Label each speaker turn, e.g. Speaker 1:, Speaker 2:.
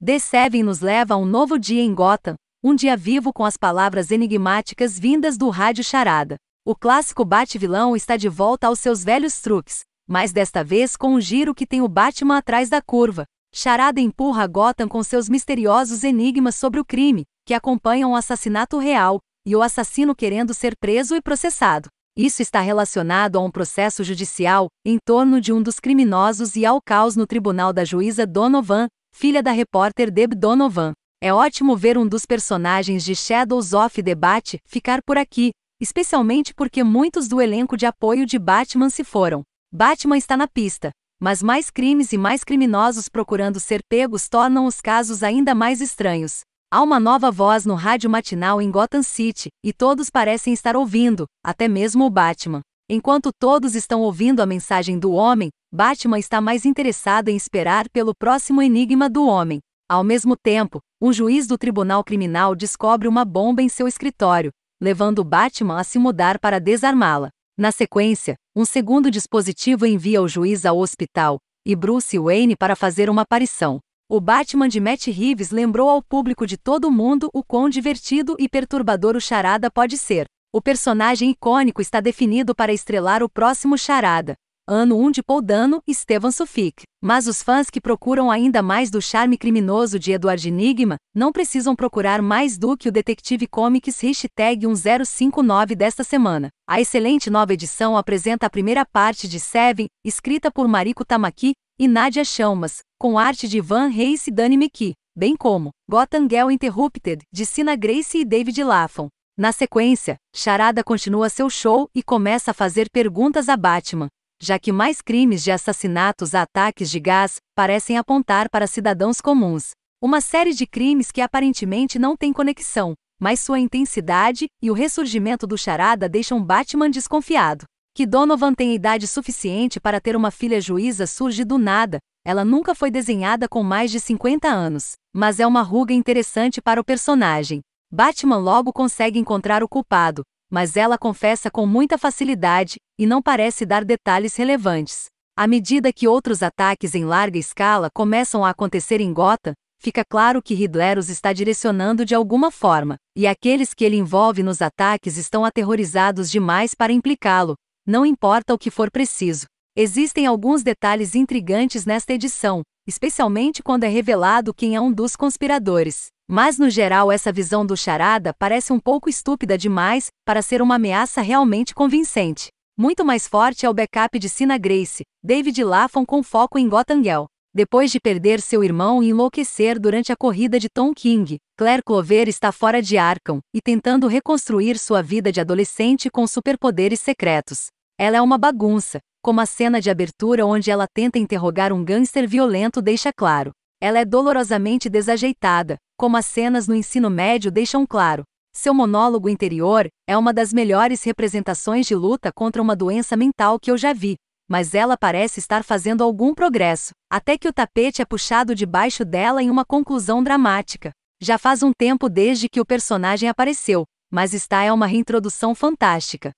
Speaker 1: The nos leva a um novo dia em Gotham, um dia vivo com as palavras enigmáticas vindas do rádio charada. O clássico Bat-vilão está de volta aos seus velhos truques, mas desta vez com um giro que tem o Batman atrás da curva. Charada empurra Gotham com seus misteriosos enigmas sobre o crime, que acompanham o assassinato real, e o assassino querendo ser preso e processado. Isso está relacionado a um processo judicial em torno de um dos criminosos e ao caos no tribunal da juíza Donovan, filha da repórter Deb Donovan. É ótimo ver um dos personagens de Shadows of debate ficar por aqui, especialmente porque muitos do elenco de apoio de Batman se foram. Batman está na pista, mas mais crimes e mais criminosos procurando ser pegos tornam os casos ainda mais estranhos. Há uma nova voz no rádio matinal em Gotham City, e todos parecem estar ouvindo, até mesmo o Batman. Enquanto todos estão ouvindo a mensagem do homem, Batman está mais interessado em esperar pelo próximo enigma do homem. Ao mesmo tempo, um juiz do tribunal criminal descobre uma bomba em seu escritório, levando Batman a se mudar para desarmá-la. Na sequência, um segundo dispositivo envia o juiz ao hospital e Bruce Wayne para fazer uma aparição. O Batman de Matt Reeves lembrou ao público de todo mundo o quão divertido e perturbador o charada pode ser. O personagem icônico está definido para estrelar o próximo Charada, ano 1 de Paul Dano e Stevan Mas os fãs que procuram ainda mais do charme criminoso de Edward Enigma não precisam procurar mais do que o Detective Comics 1059 desta semana. A excelente nova edição apresenta a primeira parte de Seven, escrita por Mariko Tamaki e Nadia Chalmas, com arte de Van Reis e Dani McKee, bem como Gotham Girl Interrupted, de Sina Grace e David LaFon. Na sequência, Charada continua seu show e começa a fazer perguntas a Batman, já que mais crimes de assassinatos a ataques de gás parecem apontar para cidadãos comuns. Uma série de crimes que aparentemente não tem conexão, mas sua intensidade e o ressurgimento do Charada deixam Batman desconfiado. Que Donovan tem idade suficiente para ter uma filha juíza surge do nada, ela nunca foi desenhada com mais de 50 anos, mas é uma ruga interessante para o personagem. Batman logo consegue encontrar o culpado, mas ela confessa com muita facilidade e não parece dar detalhes relevantes. À medida que outros ataques em larga escala começam a acontecer em Gotham, fica claro que Riddler os está direcionando de alguma forma, e aqueles que ele envolve nos ataques estão aterrorizados demais para implicá-lo, não importa o que for preciso. Existem alguns detalhes intrigantes nesta edição, especialmente quando é revelado quem é um dos conspiradores. Mas no geral, essa visão do Charada parece um pouco estúpida demais para ser uma ameaça realmente convincente. Muito mais forte é o backup de Sina Grace, David Laffan com foco em Gotangel. Depois de perder seu irmão e enlouquecer durante a corrida de Tom King, Claire Clover está fora de Arkham e tentando reconstruir sua vida de adolescente com superpoderes secretos. Ela é uma bagunça, como a cena de abertura onde ela tenta interrogar um gangster violento deixa claro. Ela é dolorosamente desajeitada, como as cenas no ensino médio deixam claro. Seu monólogo interior é uma das melhores representações de luta contra uma doença mental que eu já vi, mas ela parece estar fazendo algum progresso, até que o tapete é puxado debaixo dela em uma conclusão dramática. Já faz um tempo desde que o personagem apareceu, mas está é uma reintrodução fantástica.